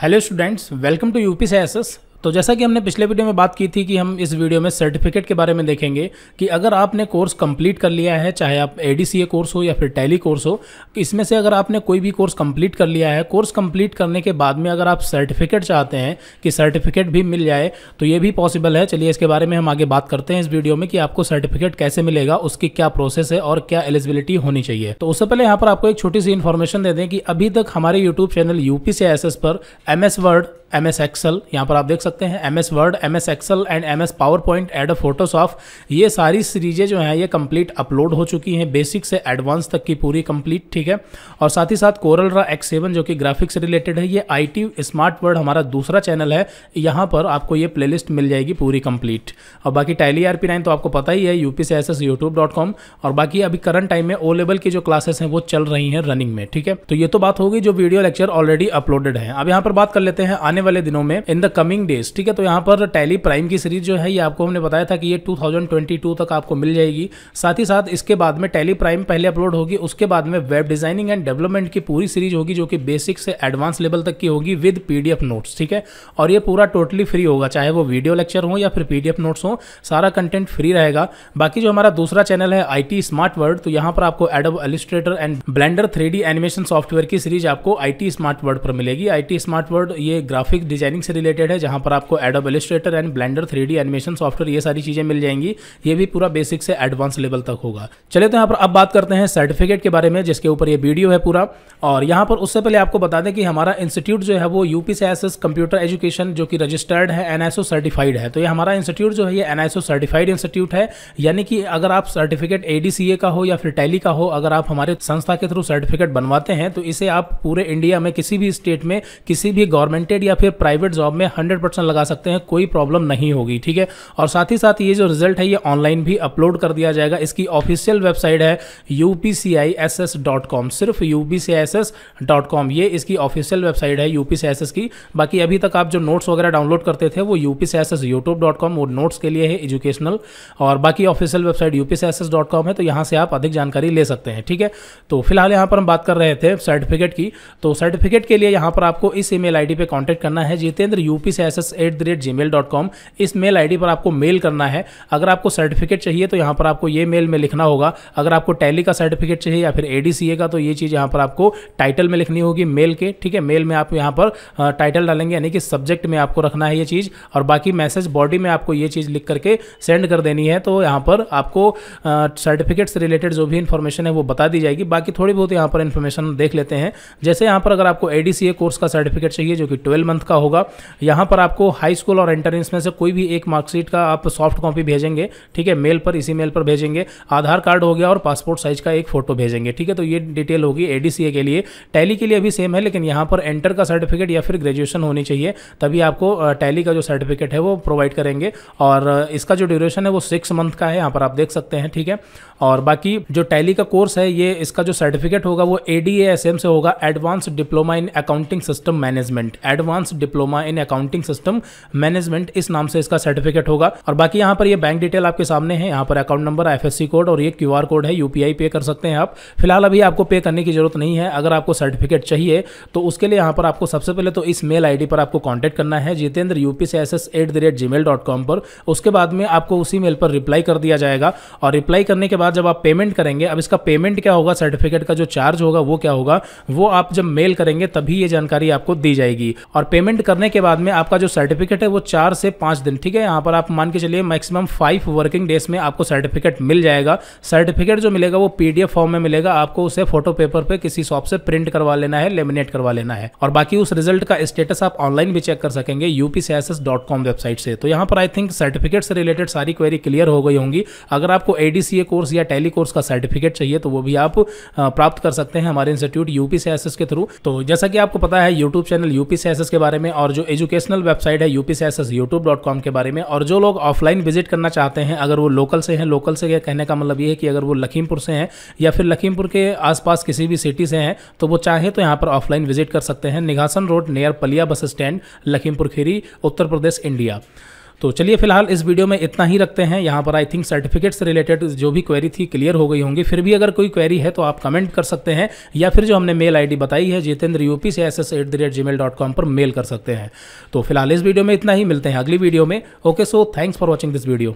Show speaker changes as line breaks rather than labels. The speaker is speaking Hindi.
hello students welcome to UP S S तो जैसा कि हमने पिछले वीडियो में बात की थी कि हम इस वीडियो में सर्टिफिकेट के बारे में देखेंगे कि अगर आपने कोर्स कंप्लीट कर लिया है चाहे आप ए कोर्स हो या फिर टैली कोर्स हो इसमें से अगर आपने कोई भी कोर्स कंप्लीट कर लिया है कोर्स कंप्लीट करने के बाद में अगर आप सर्टिफिकेट चाहते हैं कि सर्टिफिकेट भी मिल जाए तो ये भी पॉसिबल है चलिए इसके बारे में हम आगे बात करते हैं इस वीडियो में कि आपको सर्टिफिकेट कैसे मिलेगा उसकी क्या प्रोसेस है और क्या एलिजिबिलिटी होनी चाहिए तो उससे पहले यहाँ पर आपको एक छोटी सी इन्फॉर्मेशन दे दें कि अभी तक हमारे यूट्यूब चैनल यूपी से एस पर M Word M S Excel यहाँ पर आप देख सकते हैं M S Word M S Excel and M S PowerPoint एड फोटोसॉफ ये सारी सीरीजें जो हैं ये कंप्लीट अपलोड हो चुकी हैं बेसिक से एडवांस तक की पूरी कंप्लीट ठीक है और साथ ही साथ कोरल रा एक्स सेवन जो कि ग्राफिक्स रिलेटेड है ये आई टी स्मार्ट वर्ड हमारा दूसरा चैनल है यहाँ पर आपको ये प्ले मिल जाएगी पूरी कंप्लीट और बाकी टैली आर पी नाइन तो आपको पता ही है यूपी से S S YouTube dot com और बाकी अभी करंट टाइम में ओ लेवल की जो क्लासेस हैं वो चल रही हैं रनिंग में ठीक है तो ये तो बात होगी जो वीडियो लेक्चर ऑलरेडी अपलोडेड है अब यहाँ पर बात कर लेते हैं आने वाले दिनों में इन द कमिंग डेज ठीक है तो यहाँ पर टैली प्राइम की सीरीज जो है ये आपको हमने बताया था कि ये 2022 तक आपको मिल जाएगी साथ ही साथ इसके बाद में टैली प्राइम पहले अपलोड होगी उसके बाद में वेब डिजाइनिंग एंड डेवलपमेंट की पूरी सीरीज होगी जो कि बेसिक से एडवांस लेवल तक की होगी विद पीडीएफ नोट्स ठीक है और ये पूरा टोटली फ्री होगा चाहे वो वीडियो लेक्चर हो या फिर पीडीएफ नोट्स हो सारा कंटेंट फ्री रहेगा बाकी जो हमारा दूसरा चैनल है आईटी स्मार्ट वर्ड तो यहाँ पर आपको Adobe Illustrator and Blender three animation software की सीरीज आपको आईटी स्मार्ट वर्ड पर मिलेगी आईटी स्मार्ट वर्ड ये ग्राफ ग्राफिक डिजाइनिंग से रिलेटेड है जहाँ पर आपको Adobe Illustrator and Blender three animation software ये सारी चीज़ें मिल जाएंगी ये भी पूरा बेसिक से एडवांस लेवल तक होगा चले तो यहाँ पर अब बात करते हैं सर्टिफिकेट के बारे में जिसके ऊपर ये वीडियो है पूरा और यहाँ पर उससे पहले आपको बता दें कि हमारा इंस्टीट्यूट जो है वो यूपी से एस कंप्यूटर एजुकेशन जो कि रजिस्टर्ड है एन सर्टिफाइड है तो ये हमारा इंस्टीट्यूट जो है ये एन सर्टिफाइड इंस्टीट्यूट है यानी कि अगर आप सर्टिफिकेट ए का हो या फिर टैली का हो अगर आप हमारे संस्था के थ्रू सर्टिफिकेट बनवाते हैं तो इसे आप पूरे इंडिया में किसी भी स्टेट में किसी भी गवर्नमेंटेड या फिर प्राइवेट जॉब में हंड्रेड परसेंट लगा सकते हैं कोई प्रॉब्लम नहीं होगी ठीक है और साथ ही साथ ये जो रिजल्ट है ये ऑनलाइन भी अपलोड कर दिया जाएगा इसकी ऑफिशियल वेबसाइट है यू सिर्फ यू ये इसकी ऑफिशियल वेबसाइट है यू की बाकी अभी तक आप जो नोट्स वगैरह डाउनलोड करते थे वो यू पी वो नोट्स के लिए है एजुकेशनल और बाकी ऑफिशियल वेबसाइट यू है तो यहाँ से आप अधिक जानकारी ले सकते हैं ठीक है तो फिलहाल यहाँ पर हम बात कर रहे थे सर्टिफिकेट की तो सर्टिफिकेट के लिए यहाँ पर आपको इस ईमेल आईडी पे कांटेक्ट करना है जितेंद्र यूपी से S S at the rate gmail dot com इस मेल आई डी पर आपको मेल करना है अगर आपको सर्टिफिकेट चाहिए तो यहाँ पर आपको ये मेल में लिखना होगा अगर आपको टैली का सर्टिफिकेट चाहिए या फिर ए डी सी ए का तो ये चीज़ यहाँ पर आपको टाइटल में लिखनी होगी मेल के ठीक है मेल में आप यहाँ पर टाइटल डालेंगे यानी कि सब्जेक्ट में आपको रखना है ये चीज़ और बाकी मैसेज बॉडी में आपको ये चीज़ लिख करके सेंड कर देनी है तो यहाँ पर आपको सर्टिफिकेट से रिलेटेड जो भी इन्फॉर्मेशन है वो बता दी जाएगी बाकी थोड़ी बहुत यहाँ पर इन्फॉर्मेशन देख लेते हैं जैसे यहाँ पर अगर आपको ए कोर्स का सर्टिफिकेट चाहिए जो कि ट्वेल्व मंथ का होगा यहाँ पर आपको हाई स्कूल और एंट्रेंस में से कोई भी एक मार्कशीट का आप सॉफ्ट कॉपी भेजेंगे ठीक है मेल पर इसी मेल पर भेजेंगे आधार कार्ड हो गया और पासपोर्ट साइज का एक फोटो भेजेंगे ठीक है तो ये डिटेल होगी एडीसीए के लिए टैली के लिए भी सेम है लेकिन यहाँ पर एंटर का सर्टिफिकेट या फिर ग्रेजुएशन होनी चाहिए तभी आपको टैली का जो सर्टिफिकेट है वो प्रोवाइड करेंगे और इसका जो ड्यूरेशन है वो सिक्स मंथ का है यहाँ पर आप देख सकते हैं ठीक है और बाकी जो टैली का कोर्स है ये इसका जो सर्टिफिकेट होगा वो ए से होगा advance diploma in accounting system management advance advance diploma in accounting system management इस नाम से इसका सर्टिफिकेट होगा और बाकी यहाँ पर ये बैंक डिटेल आपके सामने है यहाँ पर अकाउंट नंबर एफ कोड और ये क्यू कोड है यूपीआई पे कर सकते हैं आप फिलहाल अभी आपको पे करने की जरूरत नहीं है अगर आपको सर्टिफिकेट चाहिए तो उसके लिए यहाँ पर आपको सबसे पहले तो इस मेल आई पर आपको कॉन्टैक्ट करना है जितेंद्र यूपी पर उसके बाद में आपको उसी मेल पर रिप्लाई कर दिया जाएगा और रिप्लाई करने के बाद जब आप पेमेंट करेंगे अब इसका पेमेंट क्या होगा सर्टिफिकेट का जो चार्ज होगा वो क्या होगा वो आप जब मेल करेंगे तभी ये जानकारी आपको दी जाएगी और पेमेंट करने के बाद में आपका जो सर्टिफिकेट है वो चार से पांच दिन ठीक है यहां पर आप मान के चलिए मैक्सिमम फाइव वर्किंग डेज में आपको सर्टिफिकेट मिल जाएगा सर्टिफिकेट जो मिलेगा वो पीडीएफ फॉर्म में मिलेगा आपको उसे फोटो पेपर पे किसी शॉप से प्रिंट करवा लेना है लेमिनेट करवा लेना है और बाकी उस रिजल्ट का स्टेटस आप ऑनलाइन भी चेक कर सकेंगे यूपीसीएसएस वेबसाइट से तो यहां पर आई थिंक सर्टिफिकेट से रिलेटेड सारी क्वेरी क्लियर हो गई होंगी अगर आपको एडीसीए कोर्स या टेली कोर्स का सर्टिफिकेट चाहिए तो वो भी आप प्राप्त कर सकते हैं हमारे इंस्टीट्यूट यूपीसीएसएस के थ्रू तो जैसा कि आपको पता है यूट्यूब चैनल यूपीसीएसएस के बारे में और जो एजुकेशनल वेबसाइट है यूपी से एस के बारे में और जो लोग ऑफलाइन विजिट करना चाहते हैं अगर वो लोकल से हैं लोकल से कहने का मतलब ये है कि अगर वो लखीमपुर से हैं या फिर लखीमपुर के आसपास किसी भी सिटी से हैं तो वो चाहे तो यहाँ पर ऑफलाइन विजिट कर सकते हैं Nighasan road near Paliya bus stand Lakhimpur Kheri Uttar Pradesh India तो चलिए फिलहाल इस वीडियो में इतना ही रखते हैं यहाँ पर आई थिंक सर्टिफिकेट्स रिलेटेड जो भी क्वेरी थी क्लियर हो गई होंगी फिर भी अगर कोई क्वेरी है तो आप कमेंट कर सकते हैं या फिर जो हमने मेल आई बताई है जितेंद्र यूपी से S S at the rate gmail dot com पर मेल कर सकते हैं तो फिलहाल इस वीडियो में इतना ही मिलते हैं अगली वीडियो में okay so thanks for watching this video